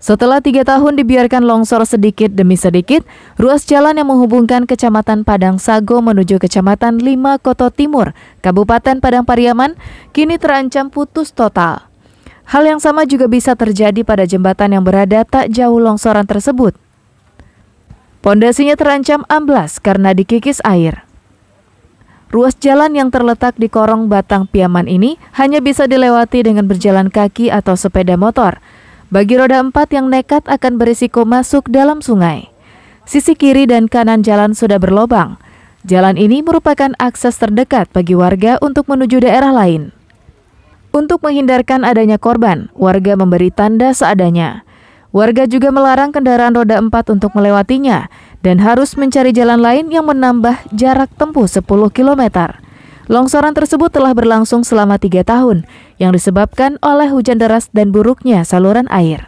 Setelah tiga tahun dibiarkan longsor sedikit demi sedikit, ruas jalan yang menghubungkan Kecamatan Padang Sago menuju Kecamatan Lima Koto Timur, Kabupaten Padang Pariaman, kini terancam putus total. Hal yang sama juga bisa terjadi pada jembatan yang berada tak jauh longsoran tersebut. Pondasinya terancam amblas karena dikikis air. Ruas jalan yang terletak di Korong Batang Piaman ini hanya bisa dilewati dengan berjalan kaki atau sepeda motor. Bagi roda empat yang nekat akan berisiko masuk dalam sungai. Sisi kiri dan kanan jalan sudah berlobang. Jalan ini merupakan akses terdekat bagi warga untuk menuju daerah lain. Untuk menghindarkan adanya korban, warga memberi tanda seadanya. Warga juga melarang kendaraan roda empat untuk melewatinya, dan harus mencari jalan lain yang menambah jarak tempuh 10 km. Longsoran tersebut telah berlangsung selama tiga tahun, yang disebabkan oleh hujan deras dan buruknya saluran air.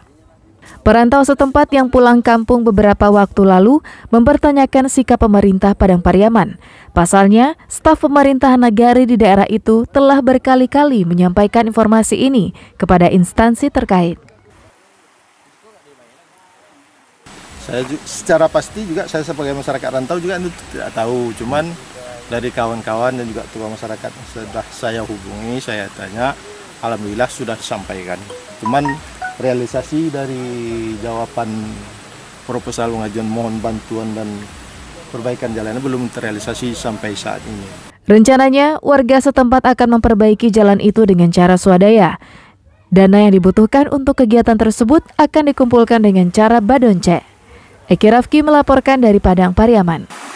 Perantau setempat yang pulang kampung beberapa waktu lalu mempertanyakan sikap pemerintah Padang Pariaman. Pasalnya, staf pemerintahan nagari di daerah itu telah berkali-kali menyampaikan informasi ini kepada instansi terkait. saya juga, secara pasti juga saya sebagai masyarakat rantau juga itu tidak tahu cuman dari kawan-kawan dan juga tua masyarakat sudah saya hubungi saya tanya alhamdulillah sudah disampaikan cuman realisasi dari jawaban proposal pengajuan mohon bantuan dan perbaikan jalannya belum terrealisasi sampai saat ini. Rencananya, warga setempat akan memperbaiki jalan itu dengan cara swadaya. Dana yang dibutuhkan untuk kegiatan tersebut akan dikumpulkan dengan cara badonce. Eki Rafki melaporkan dari Padang Pariaman.